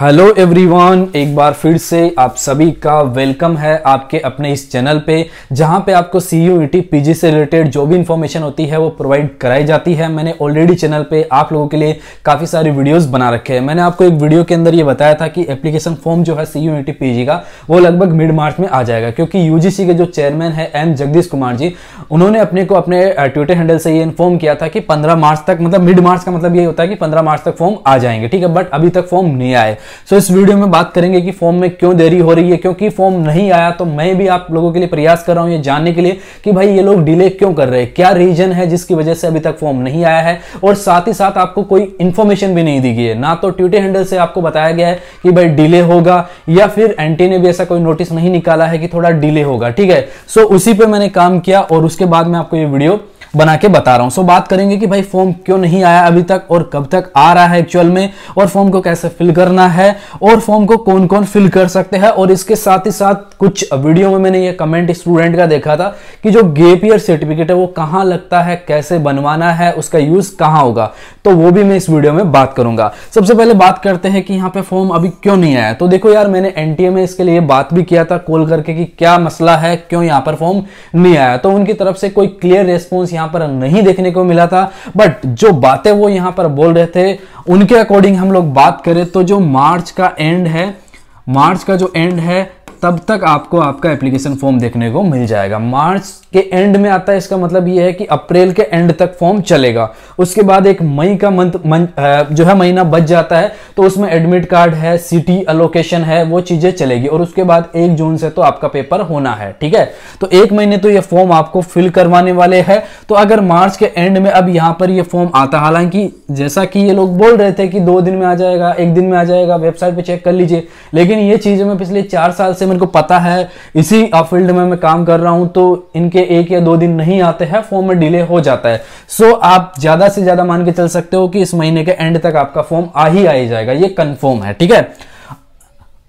hello everyone एक बार फिर से आप सभी का वेलकम है आपके अपने इस चैनल पे जहाँ पे आपको सी यू टी पी से रिलेटेड जो भी इन्फॉर्मेशन होती है वो प्रोवाइड कराई जाती है मैंने ऑलरेडी चैनल पे आप लोगों के लिए काफ़ी सारे वीडियोस बना रखे हैं मैंने आपको एक वीडियो के अंदर ये बताया था कि एप्लीकेशन फॉर्म जो है सी यू टी पी का वो लगभग मिड मार्च में आ जाएगा क्योंकि यू के जो चेयरमैन है एम जगदीश कुमार जी उन्होंने अपने को अपने ट्विटर हैंडल से ये इन्फॉर्म किया था कि पंद्रह मार्च तक मतलब मिड मार्च का मतलब ये होता है कि पंद्रह मार्च तक फॉर्म आ जाएंगे ठीक है बट अभी तक फॉर्म नहीं आए सो इस वीडियो में बात करेंगे कि फॉर्म में क्यों देरी हो रही है क्योंकि फॉर्म नहीं आया तो मैं भी आप लोगों के लिए प्रयास कर रहा हूँ ये जानने के लिए कि भाई ये लोग डिले क्यों कर रहे हैं क्या रीजन है जिसकी वजह से अभी तक फॉर्म नहीं आया है और साथ ही साथ आपको कोई इन्फॉर्मेशन भी नहीं दी गई है ना तो ट्विटर हैंडल से आपको बताया गया है कि भाई डिले होगा या फिर एंटी ने भी ऐसा कोई नोटिस नहीं निकाला है कि थोड़ा डिले होगा ठीक है सो उसी पर मैंने काम किया और उसके बाद में आपको ये वीडियो बना के बता रहा हूँ सो बात करेंगे कि भाई फॉर्म क्यों नहीं आया अभी तक और कब तक आ रहा है एक्चुअल में और फॉर्म को कैसे फिल करना है और फॉर्म को कौन कौन फिल कर सकते हैं और इसके साथ ही साथ कुछ वीडियो में मैंने ये कमेंट स्टूडेंट का देखा था कि जो गेप ईयर सर्टिफिकेट है वो कहाँ लगता है कैसे बनवाना है उसका यूज कहाँ होगा तो वो भी मैं इस वीडियो में बात करूंगा सबसे पहले बात करते हैं कि यहाँ पे फॉर्म अभी क्यों नहीं आया तो देखो यार मैंने एन में इसके लिए बात भी किया था कॉल करके कि क्या मसला है क्यों यहाँ पर फॉर्म नहीं आया तो उनकी तरफ से कोई क्लियर रेस्पॉन्स यहाँ यहां पर नहीं देखने को मिला था बट जो बातें वो यहां पर बोल रहे थे उनके अकॉर्डिंग हम लोग बात करें तो जो मार्च का एंड है मार्च का जो एंड है तब तक आपको आपका एप्लीकेशन फॉर्म देखने को मिल जाएगा मार्च के एंड में आता है इसका मतलब ये है कि अप्रैल के एंड तक फॉर्म चलेगा उसके बाद एक मई का मंथ जो है महीना बच जाता है तो उसमें एडमिट कार्ड है सिटी अलोकेशन है वो चीज़ें चलेगी और उसके बाद एक जून से तो आपका पेपर होना है ठीक है तो एक महीने तो ये फॉर्म आपको फिल करवाने वाले है तो अगर मार्च के एंड में अब यहां पर यह फॉर्म आता हालांकि जैसा कि ये लोग बोल रहे थे कि दो दिन में आ जाएगा एक दिन में आ जाएगा वेबसाइट पर चेक कर लीजिए लेकिन ये चीज मैं पिछले चार साल से मेरे को पता है इसी फील्ड में मैं काम कर रहा हूं तो इनके एक या दो दिन नहीं आते हैं फॉर्म में डिले हो जाता है सो so, आप ज़्यादा से ज़्यादा मान के चल सकते हो कि इस महीने के एंड तक आपका फॉर्म आ ही आ ही जाएगा ये कन्फर्म है ठीक है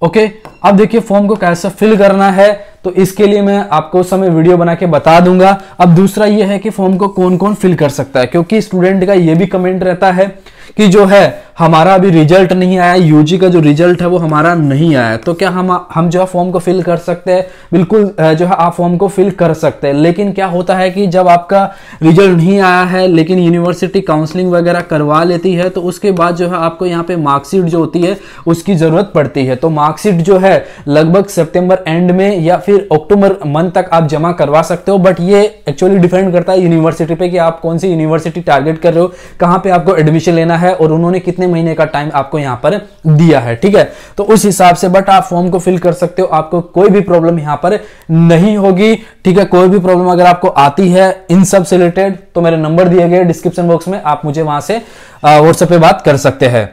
ओके अब देखिए फॉर्म को कैसे फिल करना है तो इसके लिए मैं आपको उस समय वीडियो बना के बता दूंगा अब दूसरा ये है कि फॉर्म को कौन कौन फिल कर सकता है क्योंकि स्टूडेंट का ये भी कमेंट रहता है कि जो है हमारा अभी रिजल्ट नहीं आया यूजी का जो रिजल्ट है वो हमारा नहीं आया तो क्या हम हम जो है फॉर्म को फिल कर सकते हैं बिल्कुल जो है आप फॉर्म को फिल कर सकते हैं लेकिन क्या होता है कि जब आपका रिजल्ट नहीं आया है लेकिन यूनिवर्सिटी काउंसलिंग वगैरह करवा लेती है तो उसके बाद जो है आपको यहाँ पे मार्कशीट जो होती है उसकी ज़रूरत पड़ती है तो मार्कशीट जो है लगभग सेप्टेम्बर एंड में या फिर फिर अक्टूबर मंथ तक आप जमा करवा सकते हो बट ये एक्चुअली डिपेंड करता है यूनिवर्सिटी पे कि आप कौन सी यूनिवर्सिटी टारगेट कर रहे हो कहाँ पे आपको एडमिशन लेना है और उन्होंने कितने महीने का टाइम आपको यहाँ पर दिया है ठीक है तो उस हिसाब से बट आप फॉर्म को फिल कर सकते हो आपको कोई भी प्रॉब्लम यहाँ पर नहीं होगी ठीक है कोई भी प्रॉब्लम अगर आपको आती है इन सब से रिलेटेड तो मेरे नंबर दिए गए डिस्क्रिप्शन बॉक्स में आप मुझे वहां से व्हाट्सएप पे बात कर सकते हैं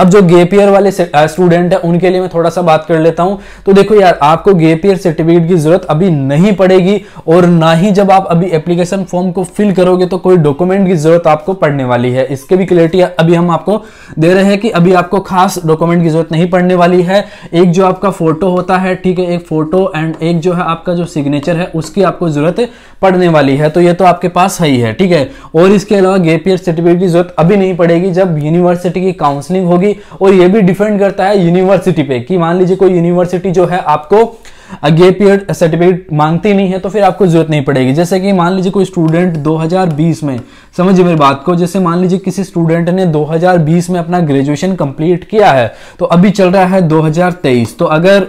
अब जो गेप ईयर वाले स्टूडेंट है उनके लिए मैं थोड़ा सा बात कर लेता हूं तो देखो यार आपको गेप ईयर सर्टिफिकेट की जरूरत अभी नहीं पड़ेगी और ना ही जब आप अभी एप्लीकेशन फॉर्म को फिल करोगे तो कोई डॉक्यूमेंट की जरूरत आपको पड़ने वाली है इसके भी क्लियरिटी अभी हम आपको दे रहे हैं कि अभी आपको खास डॉक्यूमेंट की जरूरत नहीं पड़ने वाली है एक जो आपका फोटो होता है ठीक है एक फोटो एंड एक जो है आपका जो सिग्नेचर है उसकी आपको जरूरत पड़ने वाली है तो ये तो आपके पास है ही है ठीक है और इसके अलावा गेप ईयर सर्टिफिकेट की जरूरत अभी नहीं पड़ेगी जब यूनिवर्सिटी की काउंसलिंग होगी होगी और ये भी डिपेंड करता है यूनिवर्सिटी पे कि मान लीजिए कोई यूनिवर्सिटी जो है आपको गेप ईयर सर्टिफिकेट मांगती नहीं है तो फिर आपको जरूरत नहीं पड़ेगी जैसे कि मान लीजिए कोई स्टूडेंट 2020 में समझिए मेरी बात को जैसे मान लीजिए किसी स्टूडेंट ने 2020 में अपना ग्रेजुएशन कंप्लीट किया है तो अभी चल रहा है 2023 तो अगर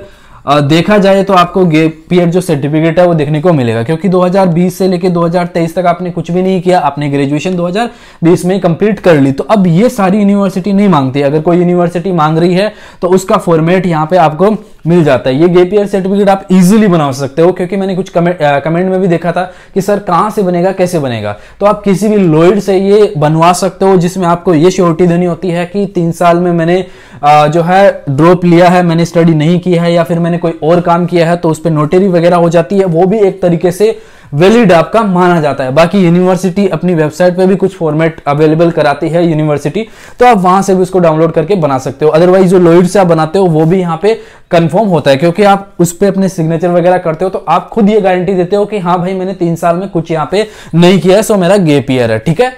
देखा जाए तो आपको गेपीएड जो सर्टिफिकेट है वो देखने को मिलेगा क्योंकि 2020 से लेकर 2023 तक आपने कुछ भी नहीं किया आपने ग्रेजुएशन 2020 में कंप्लीट कर ली तो अब ये सारी यूनिवर्सिटी नहीं मांगती अगर कोई यूनिवर्सिटी मांग रही है तो उसका फॉर्मेट यहाँ पे आपको मिल जाता है ये गेपीएड सर्टिफिकेट आप इजीली बना सकते हो क्योंकि मैंने कुछ कमेंट कमेंट में भी देखा था कि सर कहाँ से बनेगा कैसे बनेगा तो आप किसी भी लोइड से ये बनवा सकते हो जिसमें आपको ये श्योरिटी देनी होती है कि तीन साल में मैंने जो है ड्रॉप लिया है मैंने स्टडी नहीं किया है या फिर मैंने मैंने कोई और काम किया है तो उस पर नोटरी वगैरह हो जाती है वो भी एक तरीके से वैलिड आपका माना जाता है बाकी यूनिवर्सिटी अपनी वेबसाइट पे भी कुछ फॉर्मेट अवेलेबल कराती है यूनिवर्सिटी तो आप वहां से भी उसको डाउनलोड करके बना सकते हो अदरवाइज जो लोइड से आप बनाते हो वो भी यहाँ पे कंफर्म होता है क्योंकि आप उस पर अपने सिग्नेचर वगैरह करते हो तो आप खुद ये गारंटी देते हो कि हाँ भाई मैंने तीन साल में कुछ यहाँ पे नहीं किया है सो मेरा गेप ईयर है ठीक है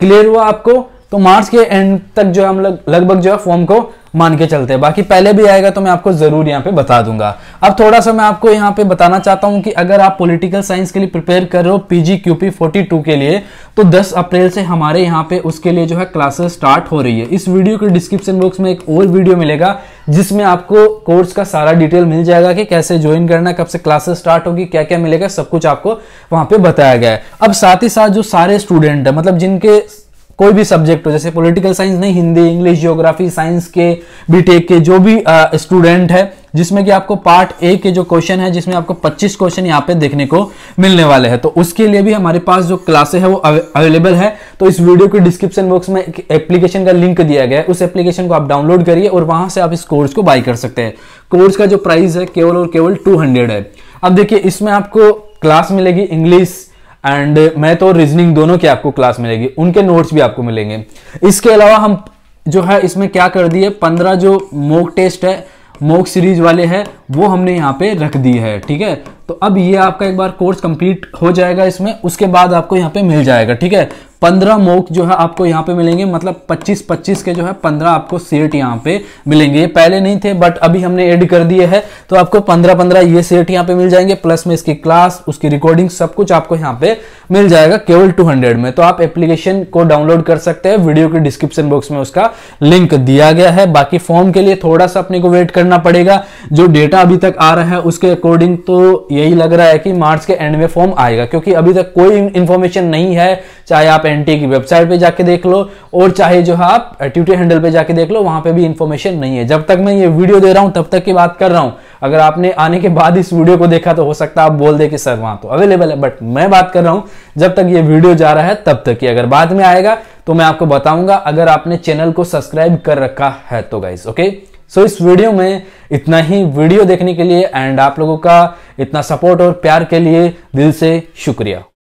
क्लियर हुआ आपको तो मार्च के एंड तक जो है हम लगभग लग जो है फॉर्म को मान के चलते हैं बाकी पहले भी आएगा तो मैं आपको ज़रूर यहाँ पे बता दूंगा अब थोड़ा सा मैं आपको यहाँ पे बताना चाहता हूँ कि अगर आप पॉलिटिकल साइंस के लिए प्रिपेयर कर रहे हो पीजी क्यूपी टू के लिए तो 10 अप्रैल से हमारे यहाँ पे उसके लिए जो है क्लासेस स्टार्ट हो रही है इस वीडियो के डिस्क्रिप्शन बॉक्स में एक और वीडियो मिलेगा जिसमें आपको कोर्स का सारा डिटेल मिल जाएगा कि कैसे ज्वाइन करना कब से क्लासेस स्टार्ट होगी क्या क्या मिलेगा सब कुछ आपको वहां पे बताया गया है अब साथ ही साथ जो सारे स्टूडेंट है मतलब जिनके कोई भी सब्जेक्ट हो जैसे पॉलिटिकल साइंस नहीं हिंदी इंग्लिश ज्योग्राफी साइंस के बीटेक के जो भी स्टूडेंट है जिसमें कि आपको पार्ट ए के जो क्वेश्चन है जिसमें आपको 25 क्वेश्चन यहाँ पे देखने को मिलने वाले हैं तो उसके लिए भी हमारे पास जो क्लासेस है वो अवेलेबल है तो इस वीडियो के डिस्क्रिप्शन बॉक्स में एक एप्लीकेशन का लिंक दिया गया है उस एप्लीकेशन को आप डाउनलोड करिए और वहां से आप इस कोर्स को बाई कर सकते हैं कोर्स का जो प्राइस है केवल और केवल टू है अब देखिए इसमें आपको क्लास मिलेगी इंग्लिश एंड मैथ और रीजनिंग दोनों की आपको क्लास मिलेगी उनके नोट्स भी आपको मिलेंगे इसके अलावा हम जो है इसमें क्या कर दिए पंद्रह जो मोक टेस्ट है मोक सीरीज वाले हैं वो हमने यहाँ पे रख दी है ठीक है तो अब ये आपका एक बार कोर्स कंप्लीट हो जाएगा इसमें उसके बाद आपको यहाँ पे मिल जाएगा ठीक है पंद्रह मोक जो है आपको यहाँ पे मिलेंगे मतलब पच्चीस पच्चीस के जो है पंद्रह आपको सेट यहाँ पे मिलेंगे ये पहले नहीं थे बट अभी हमने एड कर दिए है तो आपको पंद्रह पंद्रह ये सेट यहाँ पे मिल जाएंगे प्लस में इसकी क्लास उसकी रिकॉर्डिंग सब कुछ आपको यहाँ पे मिल जाएगा केवल टू हंड्रेड में तो आप एप्लीकेशन को डाउनलोड कर सकते हैं वीडियो के डिस्क्रिप्शन बॉक्स में उसका लिंक दिया गया है बाकी फॉर्म के लिए थोड़ा सा अपने को वेट करना पड़ेगा जो डेटा अभी तक आ रहा है उसके अकॉर्डिंग तो यही लग रहा है कि मार्च के एंड में फॉर्म आएगा क्योंकि अभी तक कोई इन्फॉर्मेशन नहीं है चाहे आप एनटीए की वेबसाइट पे जाके देख लो और चाहे जो है आप ट्विटर हैंडल पे जाके देख लो वहां पे भी इन्फॉर्मेशन नहीं है जब तक मैं ये वीडियो दे रहा हूं तब तक की बात कर रहा हूं अगर आपने आने के बाद इस वीडियो को देखा तो हो सकता है आप बोल दे कि सर वहां तो अवेलेबल है बट मैं बात कर रहा हूं जब तक ये वीडियो जा रहा है तब तक की अगर बाद में आएगा तो मैं आपको बताऊंगा अगर आपने चैनल को सब्सक्राइब कर रखा है तो गाइज ओके सो so, इस वीडियो में इतना ही वीडियो देखने के लिए एंड आप लोगों का इतना सपोर्ट और प्यार के लिए दिल से शुक्रिया